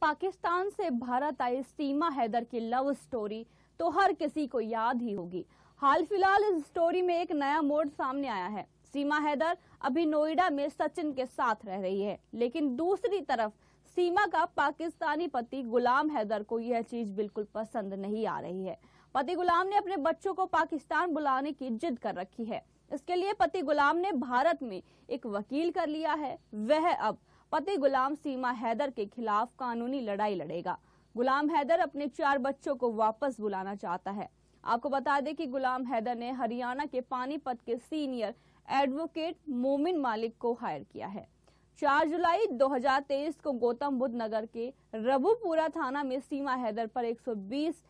पाकिस्तान से भारत आई सीमा हैदर की love story तो हर किसी को याद ही होगी हाल फिलहाल इस स्टोरी में एक नया मोड़ सामने आया है सीमा हैदर अभी नोएडा में सचिन के साथ रह रही है लेकिन दूसरी तरफ सीमा का पाकिस्तानी पति गुलाम हैदर को यह चीज बिल्कुल पसंद नहीं आ रही है पति गुलाम ने अपने बच्चों को पाकिस्तान बुलाने की जिद कर रखी है इसके लिए पति गुलाम ने भारत में एक वकील कर लिया है वह अब पति गुलाम सीमा हैदर के खिलाफ कानूनी लड़ाई लड़ेगा गुलाम हैदर अपने चार बच्चों को वापस बुलाना चाहता है आपको बता दें कि गुलाम हैदर ने हरियाणा के पानीपत के सीनियर एडवोकेट मोमिन मालिक को हायर किया है 4 जुलाई 2023 को गौतम बुद्ध नगर के रबुपुरा थाना में सीमा हैदर पर 120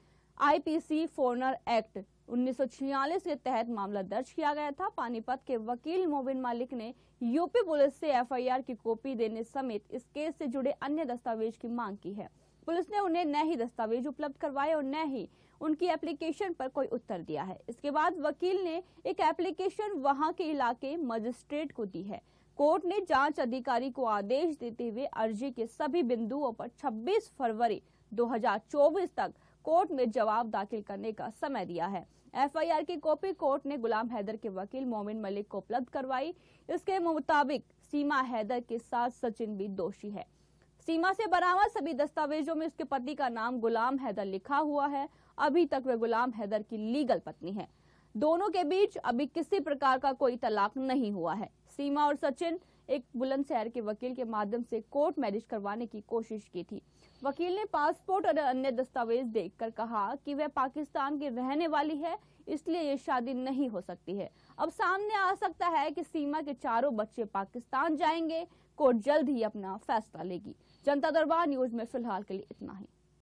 आईपीसी फोर्नर एक्ट 1946 के तहत मामला दर्ज किया गया था पानीपत के वकील मोबिन मालिक ने यूपी पुलिस से एफआईआर की कॉपी देने समेत इस केस से जुड़े अन्य दस्तावेज की मांग की है पुलिस ने उन्हें न ही दस्तावेज उपलब्ध करवाए और न ही उनकी एप्लीकेशन पर कोई उत्तर दिया है इसके बाद वकील ने एक एप्लीकेशन वहां के इलाके मजिस्ट्रेट को दी है कोर्ट ने जांच अधिकारी को आदेश देते हुए अर्जी के सभी बिंदुओं पर 26 फरवरी 2024 तक कोर्ट में जवाब दाखिल करने का समय दिया है एफआईआर की कॉपी कोर्ट ने गुलाम हैदर के वकील मोमिन मलिक को उपलब्ध करवाई इसके मुताबिक सीमा हैदर के साथ सचिन भी दोषी है सीमा से बरामद सभी दस्तावेजों में उसके पति का नाम गुलाम हैदर लिखा हुआ है अभी तक वे गुलाम हैदर की लीगल पत्नी है दोनों के बीच अभी किसी प्रकार का कोई तलाक नहीं हुआ है सीमा और सचिन एक बुलंदशहर के वकील के माध्यम से कोर्ट मैरिज करवाने की कोशिश की थी वकील ने पासपोर्ट और अन्य दस्तावेज देखकर कहा कि वह पाकिस्तान की रहने वाली है इसलिए ये शादी नहीं हो सकती है अब सामने आ सकता है कि सीमा के चारों बच्चे पाकिस्तान जाएंगे कोर्ट जल्द ही अपना फैसला लेगी जनता दरबार न्यूज में फिलहाल के लिए इतना ही